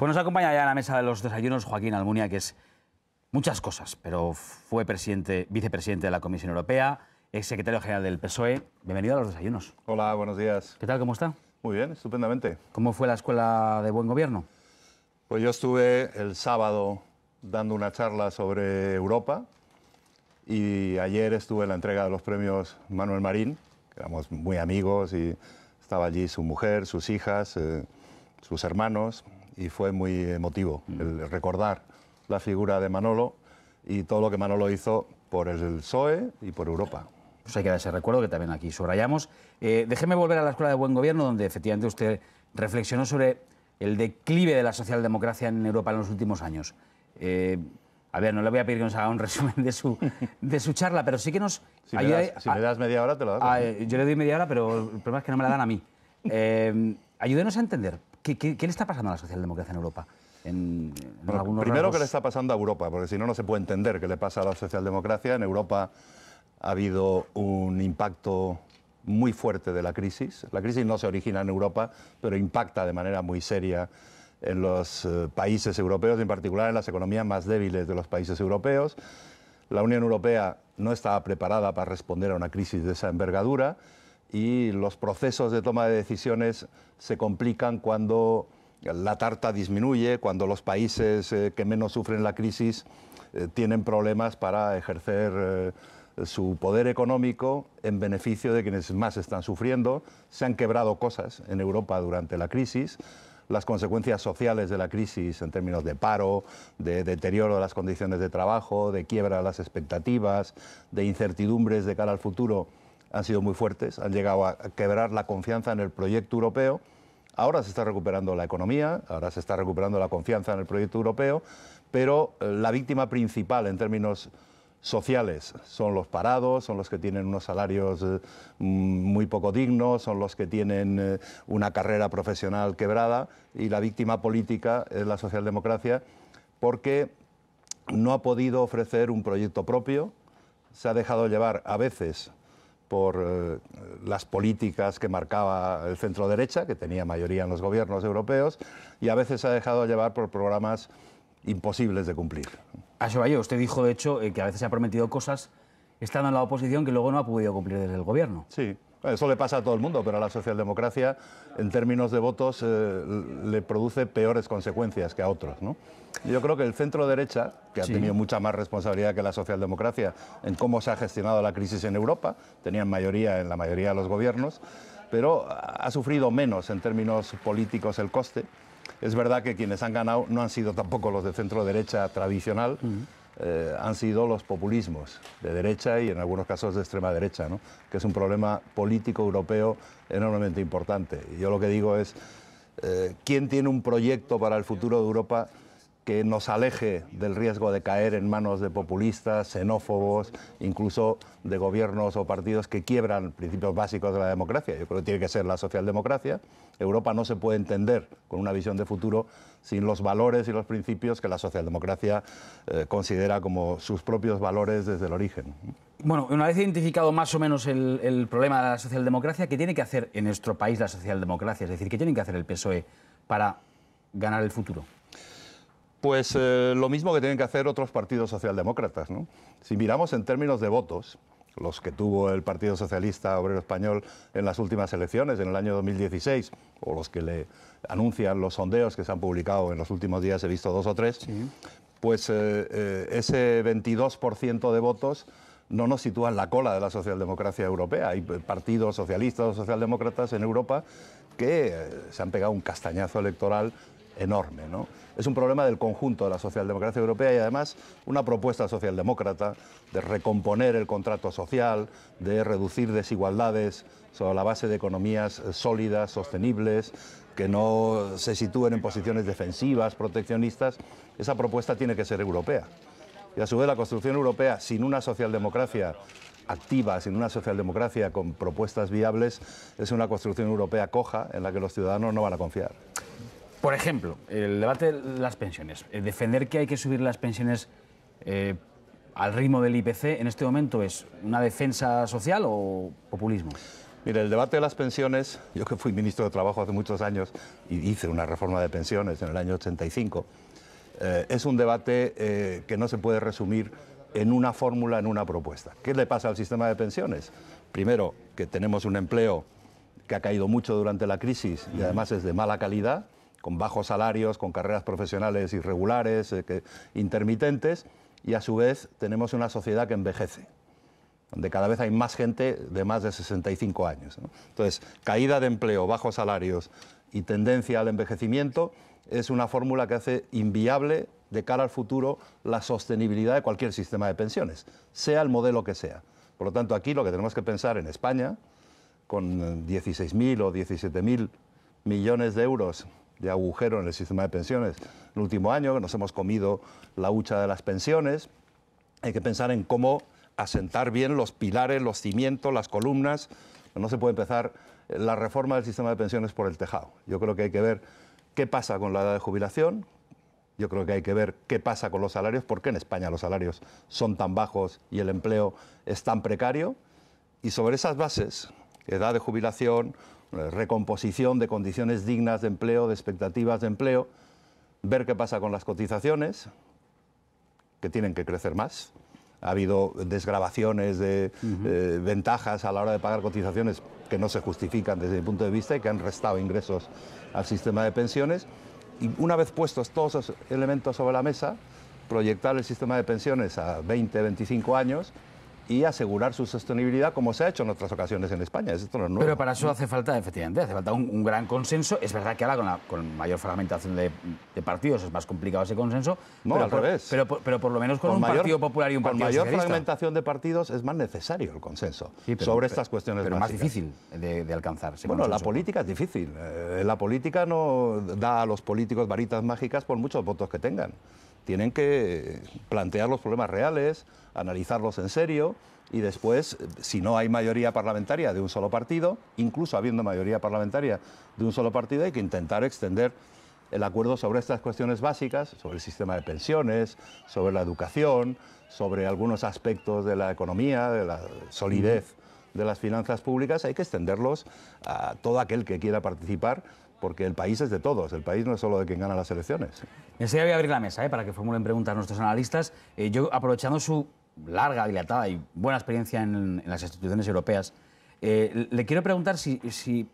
Pues nos acompaña ya a la mesa de los desayunos Joaquín Almunia, que es muchas cosas, pero fue presidente, vicepresidente de la Comisión Europea, exsecretario secretario general del PSOE. Bienvenido a los desayunos. Hola, buenos días. ¿Qué tal? ¿Cómo está? Muy bien, estupendamente. ¿Cómo fue la escuela de buen gobierno? Pues yo estuve el sábado dando una charla sobre Europa y ayer estuve en la entrega de los premios Manuel Marín, que éramos muy amigos y estaba allí su mujer, sus hijas, eh, sus hermanos, y fue muy emotivo mm. el recordar la figura de Manolo y todo lo que Manolo hizo por el PSOE y por Europa. Pues hay que dar ese recuerdo que también aquí subrayamos. Eh, déjeme volver a la Escuela de Buen Gobierno, donde efectivamente usted reflexionó sobre el declive de la socialdemocracia en Europa en los últimos años. Eh, a ver, no le voy a pedir que nos haga un resumen de su, de su charla, pero sí que nos si Me das, media hora, te lo doy. Ah, eh, yo le doy media hora, pero el problema es que no me la dan a mí. ayúdenos a entender ¿Qué, le está pasando a la socialdemocracia en Europa? primero, que ¿qué le está pasando a Europa? Porque si no, no se puede entender qué le pasa a la socialdemocracia. En Europa ha habido un impacto muy fuerte de la crisis. La crisis no se origina en Europa, pero impacta de manera muy seria en los eh, países europeos, en particular en las economías más débiles de los países europeos. La Unión Europea no estaba preparada para responder a una crisis de esa envergadura y los procesos de toma de decisiones se complican cuando la tarta disminuye, cuando los países eh, que menos sufren la crisis eh, tienen problemas para ejercer eh, su poder económico en beneficio de quienes más están sufriendo. Se han quebrado cosas en Europa durante la crisis. Las consecuencias sociales de la crisis en términos de paro, de deterioro de las condiciones de trabajo, de quiebra de las expectativas, de incertidumbres de cara al futuro, han sido muy fuertes, han llegado a quebrar la confianza en el proyecto europeo. Ahora se está recuperando la economía, ahora se está recuperando la confianza en el proyecto europeo, pero eh, la víctima principal en términos sociales son los parados, son los que tienen unos salarios eh, mm, muy poco dignos, son los que tienen eh, una carrera profesional quebrada y la víctima política es la socialdemocracia porque no ha podido ofrecer un proyecto propio, se ha dejado llevar a veces por eh, las políticas que marcaba el centro derecha, que tenía mayoría en los gobiernos europeos, y a veces se ha dejado llevar por programas imposibles de cumplir. Chevalle, ah, usted dijo, de hecho, eh, que a veces se ha prometido cosas estando en la oposición que luego no ha podido cumplir desde el gobierno. Sí, eso le pasa a todo el mundo, pero a la socialdemocracia, en términos de votos, eh, le produce peores consecuencias que a otros. Yo creo que el centro derecha, que ha tenido mucha más responsabilidad que la socialdemocracia en cómo se ha gestionado la crisis en Europa, tenían mayoría en la mayoría de los gobiernos, pero ha sufrido menos en términos políticos el coste. Es verdad que quienes han ganado no han sido tampoco los de centro derecha tradicional. Eh, han sido los populismos de derecha y en algunos casos de extrema derecha, que es un problema político europeo enormemente importante. Y yo lo que digo es, eh, ¿quién tiene un proyecto para el futuro de Europa? que nos aleje del riesgo de caer en manos de populistas, xenófobos, incluso de gobiernos o partidos que quiebran principios básicos de la democracia. Yo creo que tiene que ser la socialdemocracia. Europa no se puede entender con una visión de futuro sin los valores y los principios que la socialdemocracia eh, considera como sus propios valores desde el origen. Bueno, una vez identificado más o menos el, el problema de la socialdemocracia, ¿qué tiene que hacer en nuestro país la socialdemocracia? Es decir, ¿qué tiene que hacer el PSOE para ganar el futuro? Pues eh, lo mismo que tienen que hacer otros partidos socialdemócratas. Si miramos en términos de votos, los que tuvo el Partido Socialista Obrero Español en las últimas elecciones, en el año 2016, o los que le anuncian los sondeos que se han publicado en los últimos días, he visto dos o tres, pues eh, eh, ese 22% de votos no nos sitúa en la cola de la socialdemocracia europea. Hay partidos socialistas o socialdemócratas en Europa que se han pegado un castañazo electoral enorme. ¿no? Es un problema del conjunto de la socialdemocracia europea y además una propuesta socialdemócrata de recomponer el contrato social, de reducir desigualdades sobre la base de economías eh, sólidas, sostenibles, que no se sitúen en posiciones defensivas, proteccionistas. Esa propuesta tiene que ser europea. Y a su vez la construcción europea sin una socialdemocracia activa, sin una socialdemocracia con propuestas viables, es una construcción europea coja en la que los ciudadanos no van a confiar. Por ejemplo, el debate de las pensiones. Eh, defender que hay que subir las pensiones eh, al ritmo del IPC en este momento es una defensa social o populismo. Mire, el debate de las pensiones, yo que fui ministro de Trabajo hace muchos años y hice una reforma de pensiones en el año 85, eh, es un debate que no se puede resumir en una fórmula, en una propuesta. ¿Qué le pasa al sistema de pensiones? Primero, que tenemos un empleo que ha caído mucho durante la crisis y además es de mala calidad, con bajos salarios, con carreras profesionales irregulares, eh, intermitentes, y a su vez tenemos una sociedad que envejece, donde cada vez hay más gente de más de 65 años. Entonces, caída de empleo, bajos salarios y tendencia al envejecimiento es una fórmula que hace inviable de cara al futuro la sostenibilidad de cualquier sistema de pensiones, sea el modelo que sea. Por lo tanto, aquí lo que tenemos que pensar en España, con 16.000 o 17.000 millones de euros de agujero en el sistema de pensiones. El último año que nos hemos comido la hucha de las pensiones, hay que pensar en cómo asentar bien los pilares, los cimientos, las columnas. No se puede empezar la reforma del sistema de pensiones por el tejado. Yo creo que hay que ver qué pasa con la edad de jubilación, yo creo que hay que ver qué pasa con los salarios, porque en España los salarios son tan bajos y el empleo es tan precario. Y sobre esas bases, edad de jubilación, eh, recomposición de condiciones dignas de empleo, de expectativas de empleo, ver qué pasa con las cotizaciones, que tienen que crecer más. Ha habido desgrabaciones de eh, ventajas a la hora de pagar cotizaciones que no se justifican desde el punto de vista y que han restado ingresos al sistema de pensiones. Y una vez puestos todos esos elementos sobre la mesa, proyectar el sistema de pensiones a 20, 25 años y asegurar su sostenibilidad como se ha hecho en otras ocasiones en España. Esto Pero para eso hace falta, efectivamente, hace falta un, gran consenso. Es verdad que ahora con, la, con mayor fragmentación de, partidos es más complicado ese consenso. No, pero al revés. Pero, por lo menos con, un mayor, Partido Popular y un Partido Con mayor fragmentación de partidos es más necesario el consenso sobre estas cuestiones Pero más difícil de, de alcanzar. Bueno, la política es difícil. Eh, la política no da a los políticos varitas mágicas por muchos votos que tengan tienen que plantear los problemas reales, analizarlos en serio y después, si no hay mayoría parlamentaria de un solo partido, incluso habiendo mayoría parlamentaria de un solo partido, hay que intentar extender el acuerdo sobre estas cuestiones básicas, sobre el sistema de pensiones, sobre la educación, sobre algunos aspectos de la economía, de la solidez de las finanzas públicas, hay que extenderlos a todo aquel que quiera participar porque el país es de todos, el país no es solo de quien gana las elecciones. Enseguida voy a abrir la mesa ¿eh? para que formulen preguntas nuestros analistas. Eh, yo, aprovechando su larga, dilatada y buena experiencia en, las instituciones europeas, eh, le quiero preguntar si, si,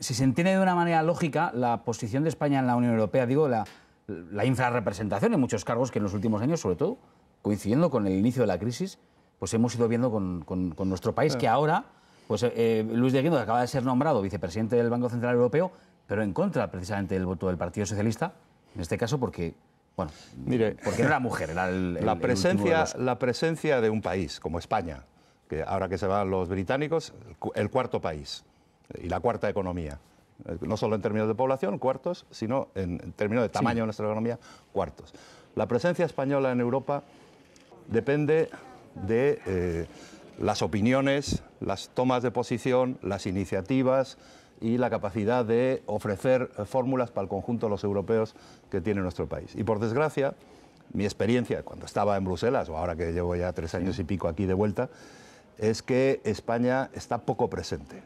se entiende de una manera lógica la posición de España en la Unión Europea, digo, la, la infrarrepresentación en muchos cargos que en los últimos años, sobre todo, coincidiendo con el inicio de la crisis, pues hemos ido viendo con nuestro país, que ahora pues eh, Luis de Guindos acaba de ser nombrado vicepresidente del Banco Central Europeo, pero en contra precisamente del voto del Partido Socialista, en este caso porque bueno, Mire, porque no era mujer, era el, la, presencia, la presencia de un país como España, que ahora que se van los británicos, el cuarto país y la cuarta economía, no solo en términos de población, cuartos, sino en términos de tamaño de nuestra economía, cuartos. La presencia española en Europa depende de eh, las opiniones, las tomas de posición, las iniciativas y la capacidad de ofrecer fórmulas para el conjunto de los europeos que tiene nuestro país. Y por desgracia, mi experiencia cuando estaba en Bruselas, o ahora que llevo ya tres años y pico aquí de vuelta, es que España está poco presente.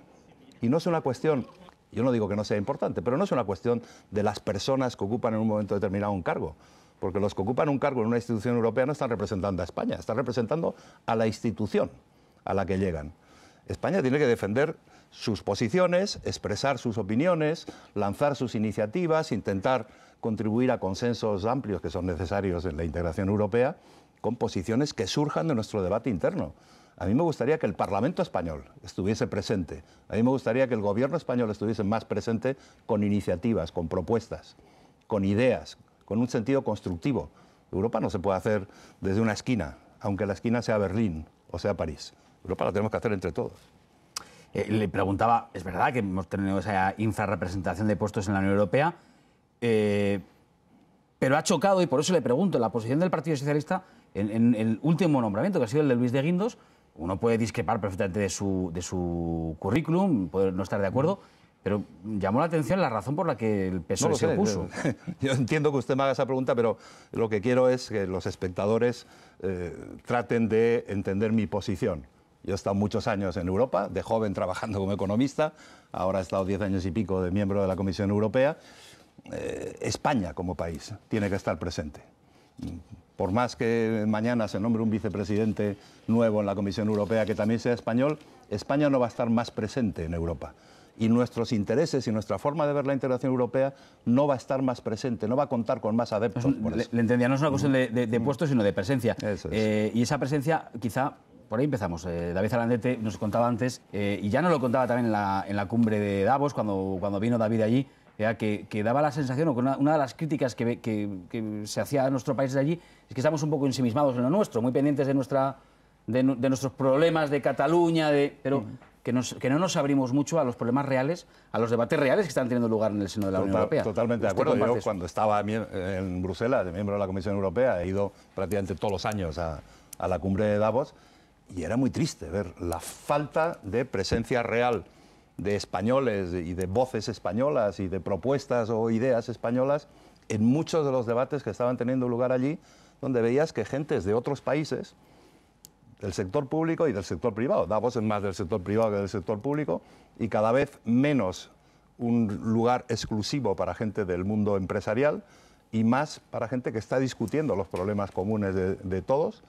Y no es una cuestión, yo no digo que no sea importante, pero no es una cuestión de las personas que ocupan en un momento determinado un cargo porque los que ocupan un cargo en una institución europea no están representando a España, están representando a la institución a la que llegan. España tiene que defender sus posiciones, expresar sus opiniones, lanzar sus iniciativas, intentar contribuir a consensos amplios que son necesarios en la integración europea con posiciones que surjan de nuestro debate interno. A mí me gustaría que el Parlamento español estuviese presente. A mí me gustaría que el gobierno español estuviese más presente con iniciativas, con propuestas, con ideas, con un sentido constructivo. Europa no se puede hacer desde una esquina, aunque la esquina sea Berlín o sea París. Europa la tenemos que hacer entre todos. Eh, le preguntaba, es verdad que hemos tenido esa infrarrepresentación de puestos en la Unión Europea, eh, pero ha chocado, y por eso le pregunto, la posición del Partido Socialista en, el último nombramiento, que ha sido el de Luis de Guindos, uno puede discrepar perfectamente de su, currículum, puede no estar de acuerdo. Pero llamó la atención la razón por la que el PSOE se opuso. Yo, entiendo que usted me haga esa pregunta, pero lo que quiero es que los espectadores eh, traten de entender mi posición. Yo he estado muchos años en Europa, de joven trabajando como economista, ahora he estado diez años y pico de miembro de la Comisión Europea. Eh, España como país tiene que estar presente. Por más que mañana se nombre un vicepresidente nuevo en la Comisión Europea que también sea español, España no va a estar más presente en Europa. Y nuestros intereses y nuestra forma de ver la integración europea no va a estar más presente, no va a contar con más adeptos. Le, entendía, no es una cuestión de, puesto, sino de presencia. Eh, y esa presencia quizá por ahí empezamos. Eh, David Alandete nos contaba antes, eh, y ya nos lo contaba también en la, en la cumbre de Davos, cuando, cuando vino David allí, eh, que, daba la sensación, o que una, de las críticas que, que, se hacía a nuestro país de allí, es que estamos un poco ensimismados en lo nuestro, muy pendientes de, nuestra, de, nuestros problemas de Cataluña, de, pero que, que no nos abrimos mucho a los problemas reales, a los debates reales que están teniendo lugar en el seno de la Unión Europea. Totalmente de acuerdo. Yo cuando estaba en Bruselas, de miembro de la Comisión Europea, he ido prácticamente todos los años a la cumbre de Davos y era muy triste ver la falta de presencia real de españoles y de voces españolas y de propuestas o ideas españolas en muchos de los debates que estaban teniendo lugar allí, donde veías que gentes de otros países, del sector público y del sector privado, da voces más del sector privado que del sector público, y cada vez menos un lugar exclusivo para gente del mundo empresarial y más para gente que está discutiendo los problemas comunes de todos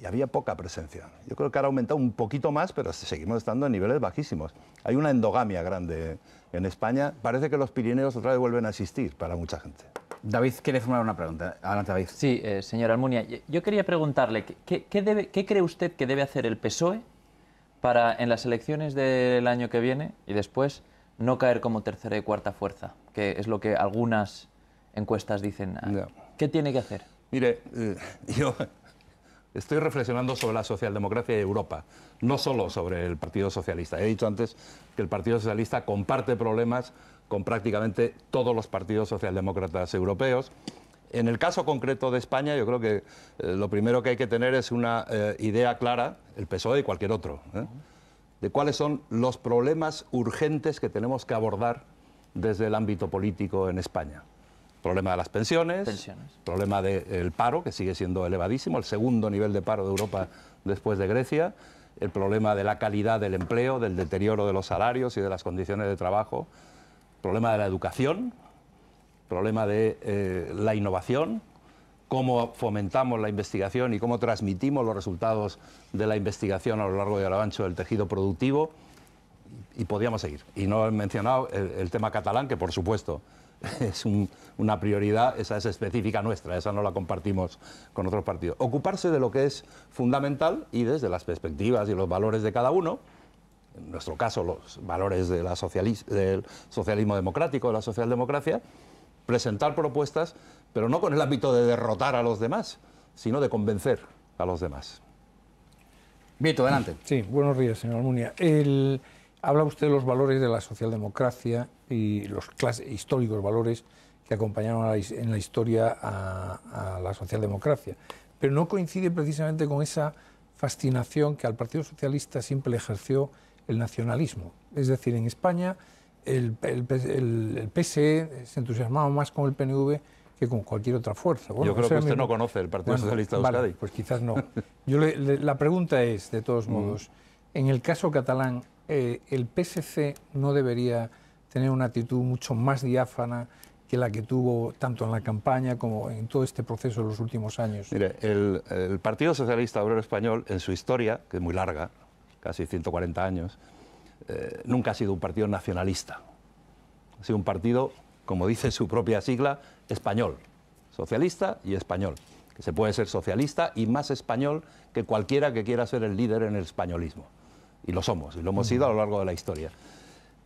y había poca presencia. Yo creo que ahora ha aumentado un poquito más, pero seguimos estando en niveles bajísimos. Hay una endogamia grande en España. Parece que los Pirineos otra vez vuelven a existir para mucha gente. David quiere formular una pregunta. Adelante, David. Sí, señor eh, señora Almunia. Yo quería preguntarle, ¿qué, cree usted que debe hacer el PSOE para en las elecciones del año que viene y después no caer como tercera y cuarta fuerza? Que es lo que algunas encuestas dicen. ¿Qué tiene que hacer? Mire, eh, yo Estoy reflexionando sobre la socialdemocracia de Europa, no solo sobre el Partido Socialista. He dicho antes que el Partido Socialista comparte problemas con prácticamente todos los partidos socialdemócratas europeos. En el caso concreto de España, yo creo que eh, lo primero que hay que tener es una eh, idea clara, el PSOE y cualquier otro, ¿eh? de cuáles son los problemas urgentes que tenemos que abordar desde el ámbito político en España. Problema de las pensiones, problema del paro, que sigue siendo elevadísimo, el segundo nivel de paro de Europa después de Grecia, el problema de la calidad del empleo, del deterioro de los salarios y de las condiciones de trabajo, problema de la educación, problema de eh, la innovación, cómo fomentamos la investigación y cómo transmitimos los resultados de la investigación a lo largo y a lo ancho del tejido productivo. Y podíamos seguir. Y no he mencionado el tema catalán, que por supuesto es un una prioridad, esa es específica nuestra, esa no la compartimos con otros partidos. Ocuparse de lo que es fundamental y desde las perspectivas y los valores de cada uno, en nuestro caso los valores de la del socialismo democrático, de la socialdemocracia, presentar propuestas, pero no con el ámbito de derrotar a los demás, sino de convencer a los demás. Vito, adelante. Sí, buenos días, señor Almunia. Habla usted de los valores de la socialdemocracia y los históricos valores que acompañaron en la historia a, la socialdemocracia. Pero no coincide precisamente con esa fascinación que al Partido Socialista siempre le ejerció el nacionalismo. Es decir, en España el, el, PSE se entusiasmaba más con el PNV que con cualquier otra fuerza. Yo creo que usted no conoce el Partido Socialista de pues quizás no. Yo la pregunta es, de todos mm. modos, en el caso catalán, eh, ¿el PSC no debería tener una actitud mucho más diáfana que la que tuvo tanto en la campaña como en todo este proceso de los últimos años. Mire, el, Partido Socialista Obrero Español, en su historia, que es muy larga, casi 140 años, eh, nunca ha sido un partido nacionalista. Ha sido un partido, como dice su propia sigla, español. Socialista y español. Que se puede ser socialista y más español que cualquiera que quiera ser el líder en el españolismo. Y lo somos, y lo hemos sido a lo largo de la historia.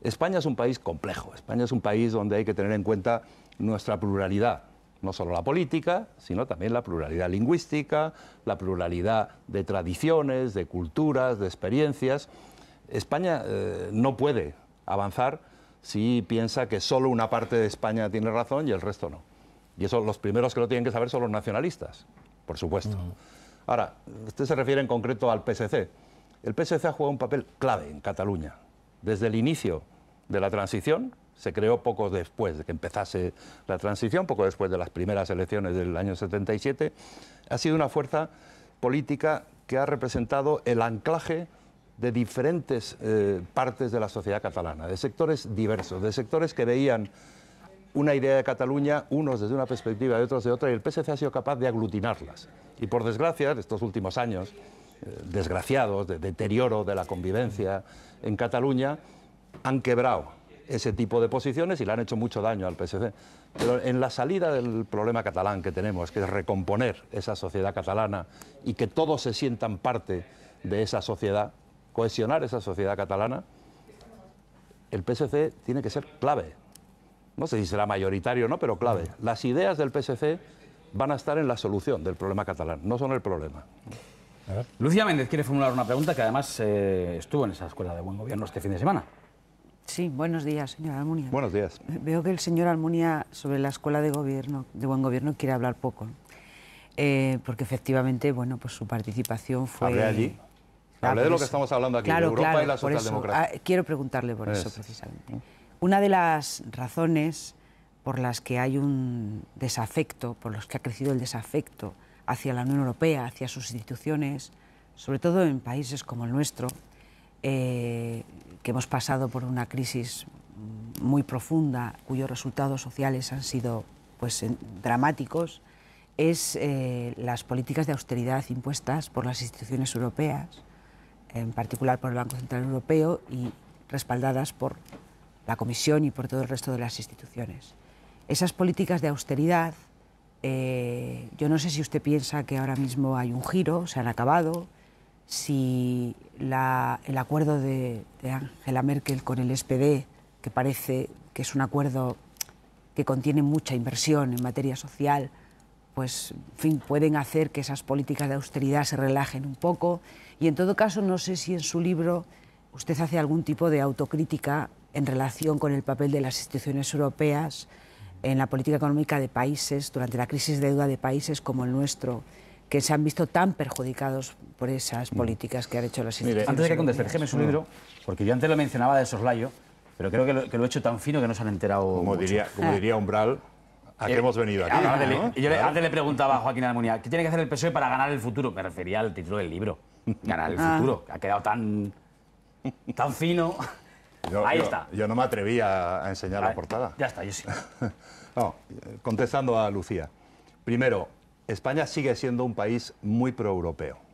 España es un país complejo, España es un país donde hay que tener en cuenta nuestra pluralidad, no solo la política, sino también la pluralidad lingüística, la pluralidad de tradiciones, de culturas, de experiencias. España eh, no puede avanzar si piensa que solo una parte de España tiene razón y el resto no. Y eso los primeros que lo tienen que saber son los nacionalistas, por supuesto. Ahora, usted se refiere en concreto al PSC. El PSC ha jugado un papel clave en Cataluña. Desde el inicio de la transición, se creó poco después de que empezase la transición, poco después de las primeras elecciones del año 77, ha sido una fuerza política que ha representado el anclaje de diferentes eh, partes de la sociedad catalana, de sectores diversos, de sectores que veían una idea de Cataluña, unos desde una perspectiva y otros de otra, y el PSC ha sido capaz de aglutinarlas. Y por desgracia, de estos últimos años, eh, desgraciados, de deterioro de la convivencia en Cataluña, han quebrado ese tipo de posiciones y le han hecho mucho daño al PSC. Pero en la salida del problema catalán que tenemos, que es recomponer esa sociedad catalana y que todos se sientan parte de esa sociedad, cohesionar esa sociedad catalana, el PSC tiene que ser clave. No sé si será mayoritario o no, pero clave. Las ideas del PSC van a estar en la solución del problema catalán, no son el problema. Lucía Méndez quiere formular una pregunta que además eh, estuvo en esa escuela de buen gobierno este fin de semana. Sí, buenos días, señor Almunia. Buenos días. Veo que el señor Almunia sobre la escuela de gobierno, de buen gobierno, quiere hablar poco, eh, porque efectivamente, bueno, pues su participación fue. Hablé allí. Ah, de lo que estamos hablando aquí, de Europa y la socialdemocracia. Ah, quiero preguntarle por eso precisamente. Una de las razones por las que hay un desafecto, por los que ha crecido el desafecto hacia la Unión Europea, hacia sus instituciones, sobre todo en países como el nuestro, eh, que hemos pasado por una crisis muy profunda, cuyos resultados sociales han sido pues, dramáticos, es eh, las políticas de austeridad impuestas por las instituciones europeas, en particular por el Banco Central Europeo y respaldadas por la Comisión y por todo el resto de las instituciones. Esas políticas de austeridad, eh, yo no sé si usted piensa que ahora mismo hay un giro, se han acabado, si el acuerdo de, de, Angela Merkel con el SPD, que parece que es un acuerdo que contiene mucha inversión en materia social, pues en fin, pueden hacer que esas políticas de austeridad se relajen un poco. Y en todo caso, no sé si en su libro usted hace algún tipo de autocrítica en relación con el papel de las instituciones europeas en la política económica de países durante la crisis de deuda de países como el nuestro que se han visto tan perjudicados por esas mm. políticas que han hecho las instituciones. antes de que conteste, déjeme su mm. libro, porque yo antes lo mencionaba de soslayo, pero creo que lo, he hecho tan fino que no se han enterado. Como, diría, como ah. diría Umbral, ¿A qué eh, hemos venido aquí? Antes, le, preguntaba a Joaquín Almunia, ¿qué tiene que hacer el PSOE para ganar el futuro? Me refería al título del libro, ganar el ah. futuro, futuro. Ha quedado tan, tan fino. Ahí está. Yo no me atreví a enseñar la portada. Ya está, yo sí. contestando a Lucía. Primero, España sigue siendo un país muy proeuropeo. europeo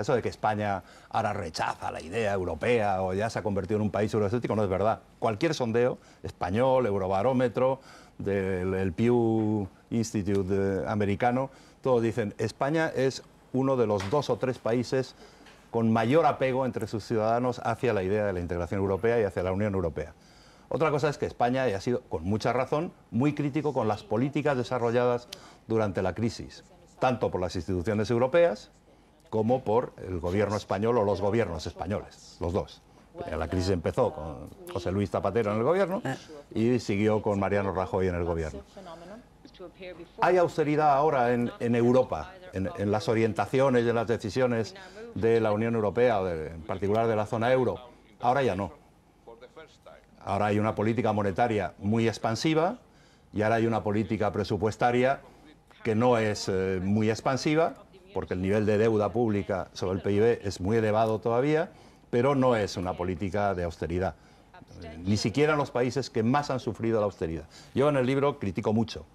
eso de que España ahora rechaza la idea europea o ya se ha convertido en un país euroescéptico no es verdad. Cualquier sondeo, español, eurobarómetro, del Pew Institute eh, americano, todos dicen España es uno de los dos o tres países con mayor apego entre sus ciudadanos hacia la idea de la integración europea y hacia la Unión Europea. Otra cosa es que España ha sido, con mucha razón, muy crítico con las políticas desarrolladas durante la crisis, tanto por las instituciones europeas como por el gobierno español o los gobiernos españoles, los dos. La crisis empezó con José Luis Zapatero en el gobierno y siguió con Mariano Rajoy en el gobierno. Hay austeridad ahora en, Europa, en, las orientaciones y en las decisiones de la Unión Europea, en particular de la zona euro. Ahora ya no. Ahora hay una política monetaria muy expansiva y ahora hay una política presupuestaria que no es eh, muy expansiva, porque el nivel de deuda pública sobre el PIB es muy elevado todavía, pero no es una política de austeridad. Eh, ni siquiera en los países que más han sufrido la austeridad. Yo en el libro critico mucho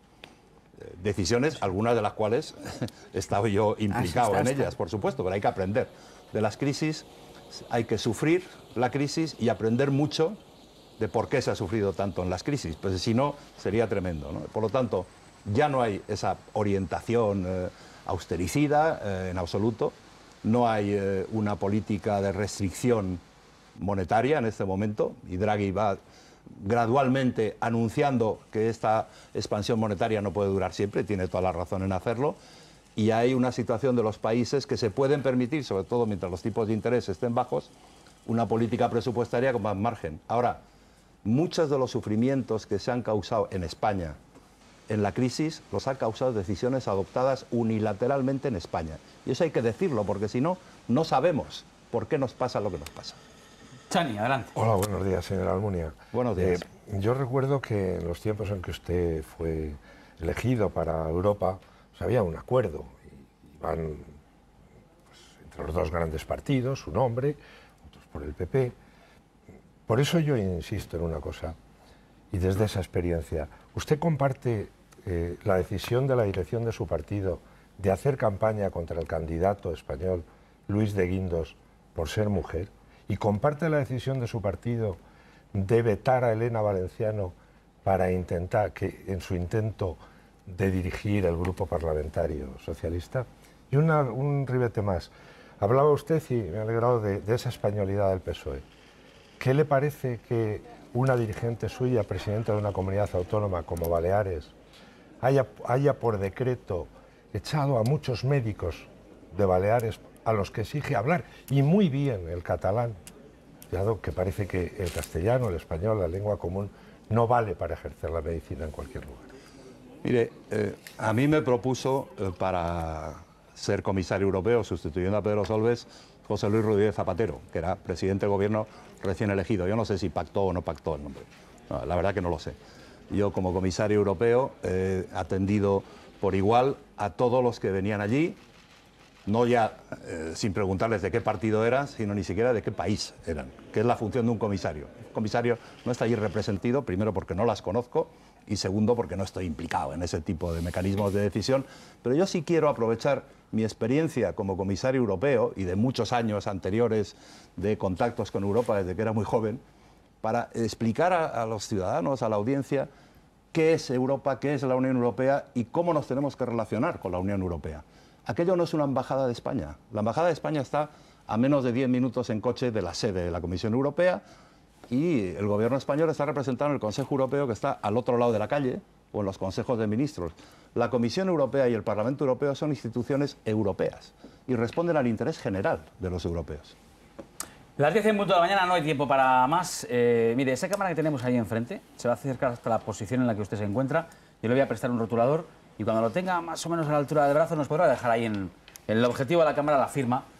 eh, decisiones, algunas de las cuales he estado yo implicado en ellas, por supuesto, pero hay que aprender de las crisis, hay que sufrir la crisis y aprender mucho de por qué se ha sufrido tanto en las crisis, pues si no, sería tremendo. ¿no? Por lo tanto, ya no hay esa orientación eh, austericida eh, en absoluto, no hay eh, una política de restricción monetaria en este momento, y Draghi va gradualmente anunciando que esta expansión monetaria no puede durar siempre, tiene toda la razón en hacerlo, y hay una situación de los países que se pueden permitir, sobre todo mientras los tipos de interés estén bajos, una política presupuestaria con más margen. Ahora, muchos de los sufrimientos que se han causado en España en la crisis los ha causado decisiones adoptadas unilateralmente en España. Y eso hay que decirlo, porque si no, no sabemos por qué nos pasa lo que nos pasa. Chani, adelante. Hola, buenos días, señora Almunia. Buenos eh, días. yo recuerdo que en los tiempos en que usted fue elegido para Europa, pues, había un acuerdo. Iban pues, entre los dos grandes partidos, su nombre, otros por el PP por eso yo insisto en una cosa, y desde esa experiencia, ¿usted comparte eh, la decisión de la dirección de su partido de hacer campaña contra el candidato español Luis de Guindos por ser mujer? ¿Y comparte la decisión de su partido de vetar a Elena Valenciano para intentar que en su intento de dirigir el grupo parlamentario socialista? Y un ribete más. Hablaba usted, y me ha alegrado, de esa españolidad del PSOE. ¿Qué le parece que una dirigente suya, presidenta de una comunidad autónoma como Baleares, haya, haya por decreto echado a muchos médicos de Baleares a los que exige hablar, y muy bien el catalán, dado que parece que el castellano, el español, la lengua común, no vale para ejercer la medicina en cualquier lugar. Mire, eh, a mí me propuso eh, para ser comisario europeo, sustituyendo a Pedro Solves, José Luis Rodríguez Zapatero, que era presidente de gobierno recién elegido. Yo no sé si pactó o no pactó el nombre. la verdad que no lo sé. Yo como comisario europeo he atendido por igual a todos los que venían allí, no ya eh, sin preguntarles de qué partido eran, sino ni siquiera de qué país eran, que es la función de un comisario. Un comisario no está allí representado, primero porque no las conozco y segundo porque no estoy implicado en ese tipo de mecanismos de decisión, pero yo sí quiero aprovechar mi experiencia como comisario europeo y de muchos años anteriores de contactos con Europa desde que era muy joven, para explicar a, los ciudadanos, a la audiencia, qué es Europa, qué es la Unión Europea y cómo nos tenemos que relacionar con la Unión Europea. Aquello no es una embajada de España. La embajada de España está a menos de 10 minutos en coche de la sede de la Comisión Europea y el gobierno español está representando en el Consejo Europeo que está al otro lado de la calle, o en los consejos de ministros. La Comisión Europea y el Parlamento Europeo son instituciones europeas y responden al interés general de los europeos. Las 10 en punto de la mañana, no hay tiempo para más. Eh, mire, esa cámara que tenemos ahí enfrente se va a acercar hasta la posición en la que usted se encuentra. Yo le voy a prestar un rotulador y cuando lo tenga más o menos a la altura del brazo nos podrá dejar ahí en el objetivo de la cámara la firma